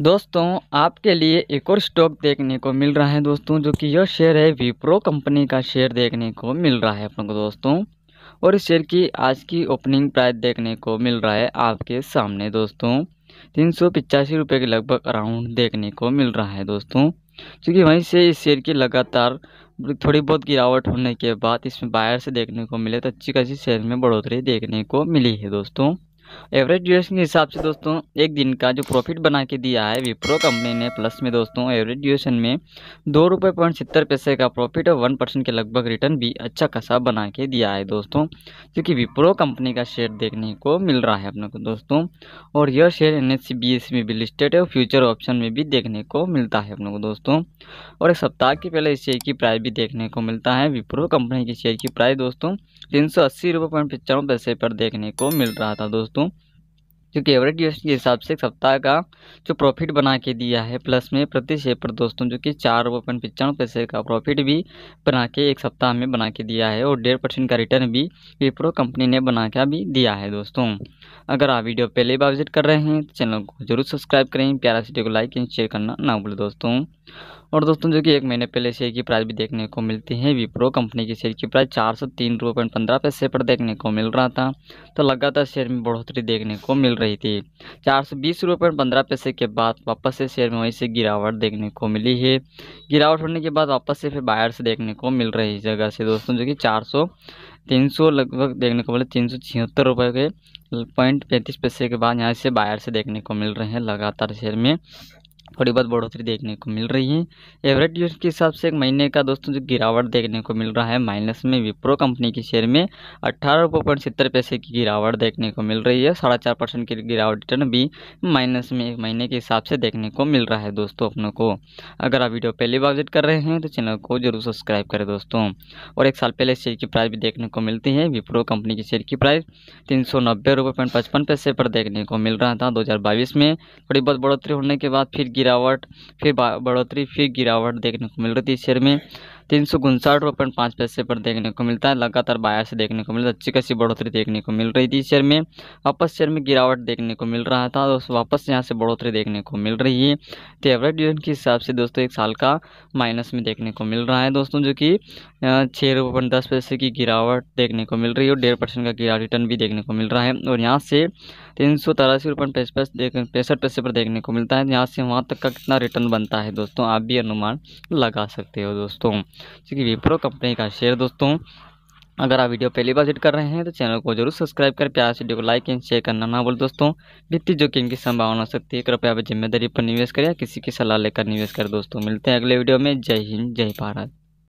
दोस्तों आपके लिए एक और स्टॉक देखने को मिल रहा है दोस्तों जो कि यह शेयर है विप्रो कंपनी का शेयर देखने को मिल रहा है अपन को दोस्तों और इस शेयर की आज की ओपनिंग प्राइस देखने को मिल रहा है आपके सामने दोस्तों तीन सौ पिचासी रुपये के लगभग अराउंड देखने को मिल रहा है दोस्तों क्योंकि वहीं से इस शेयर की लगातार थोड़ी बहुत गिरावट होने के बाद इसमें बायर से देखने को मिले तो अच्छी खासी शेयर में बढ़ोतरी देखने को मिली है दोस्तों एवरेज ड्यूरेशन के हिसाब से दोस्तों एक दिन का जो प्रॉफिट बना के दिया है विप्रो कंपनी ने प्लस में दोस्तों एवरेज ड्यूरेशन में दो रुपये पॉइंट सत्तर पैसे का प्रॉफिट और वन परसेंट के लगभग रिटर्न भी अच्छा खासा बना के दिया है दोस्तों क्योंकि विप्रो कंपनी का शेयर देखने को मिल रहा है अपने को दोस्तों और यह शेयर एन एच में भी लिस्टेड है और फ्यूचर ऑप्शन में भी देखने को मिलता है अपने को दोस्तों और एक सप्ताह के पहले इस शेयर की प्राइस भी देखने को मिलता है विप्रो कंपनी के शेयर की प्राइस दोस्तों तीन सौ अस्सी रुपये पॉइंट पचानवे पैसे पर देखने को मिल रहा था दोस्तों Hamilton जो कि एवरेज यूएस के हिसाब से एक सप्ताह का जो प्रॉफिट बना के दिया है प्लस में प्रति शेयर पर दोस्तों जो कि चार पॉइंट पिचानवे पैसे का प्रॉफिट भी बना के एक सप्ताह में बना के दिया है और डेढ़ परसेंट का रिटर्न भी विप्रो कंपनी ने बना के अभी दिया है दोस्तों अगर आप वीडियो पहले बार विजिट कर रहे हैं तो चैनल को जरूर सब्सक्राइब करें प्यारा वीडियो को लाइक एंड शेयर करना ना भूलें दोस्तों और दोस्तों जो कि एक महीने पहले शेयर की प्राइस भी देखने को मिलती है विप्रो कंपनी की शेयर की प्राइस चार सौ तीन रुपये पंद्रह पैसे पर देखने को मिल रहा था तो लगातार शेयर में बढ़ोतरी देखने को मिल रही थी चार सौ बीस रुपये पंद्रह पैसे के बाद वापस से शेयर में वहीं से गिरावट देखने को मिली है गिरावट होने के बाद वापस से फिर बायर्स देखने को मिल रही जगह से दोस्तों जो कि चार सौ तीन सौ लगभग देखने को मिले तीन सौ छिहत्तर रुपये के पॉइंट पैंतीस पैसे के बाद यहाँ से बायर से देखने को मिल रहे हैं लगातार शेयर में थोड़ी बहुत बढ़ोतरी देखने को मिल रही है एवरेज यूज के हिसाब से एक महीने का दोस्तों जो गिरावट देखने को मिल रहा है माइनस में विप्रो कंपनी के शेयर में अट्ठारह रुपये पॉइंट सत्तर पैसे की गिरावट देखने को मिल रही है साढ़े चार परसेंट की गिरावट रिटर्न भी माइनस में एक महीने के हिसाब से देखने को मिल रहा है दोस्तों अपनों को अगर आप वीडियो पहली बार विजिट कर रहे हैं तो चैनल को जरूर सब्सक्राइब करें दोस्तों और एक साल पहले शेयर की प्राइस भी देखने को मिलती है विप्रो कंपनी की शेयर की प्राइस तीन सौ नब्बे रुपये पॉइंट पचपन पैसे पर देखने को मिल रहा था दो हज़ार बाईस में थोड़ी बहुत बढ़ोतरी होने के बाद फिर गिरावट फिर बढ़ोतरी फिर गिरावट देखने को मिल रही थी शेयर में तीन सौ उनसाठ रुपये पाँच पैसे पर देखने को मिलता है लगातार बाया से देखने को मिलता है अच्छी खासी बढ़ोतरी देखने को मिल रही थी शेयर में वापस शेयर में गिरावट देखने को मिल रहा था दोस्तों वापस यहाँ से बढ़ोतरी देखने को मिल रही है तो एवरेज ड्यूरेशन के हिसाब से दोस्तों एक साल का माइनस में देखने को मिल रहा है दोस्तों जो कि छः रुपये दस पैसे की गिरावट देखने को मिल रही है और डेढ़ परसेंट का गिरा रिटर्न भी देखने को मिल रहा है और यहाँ से तीन सौ तिरासी रुपये पैंसठ पैसे पर देखने को मिलता है यहाँ से वहाँ तक का कितना रिटर्न बनता है दोस्तों आप भी अनुमान लगा सकते हो दोस्तों जो कि विप्रो कंपनी का शेयर दोस्तों अगर आप वीडियो पहली बार विजिट कर रहे हैं तो चैनल को जरूर सब्सक्राइब कर प्यार वीडियो को लाइक एंड शेयर करना ना बोल दोस्तों वित्तीय जोखिम की संभावना हो सकती है कृपया जिम्मेदारी पर निवेश करें या किसी की सलाह लेकर निवेश करें दोस्तों मिलते हैं अगले वीडियो में जय हिंद जय भारत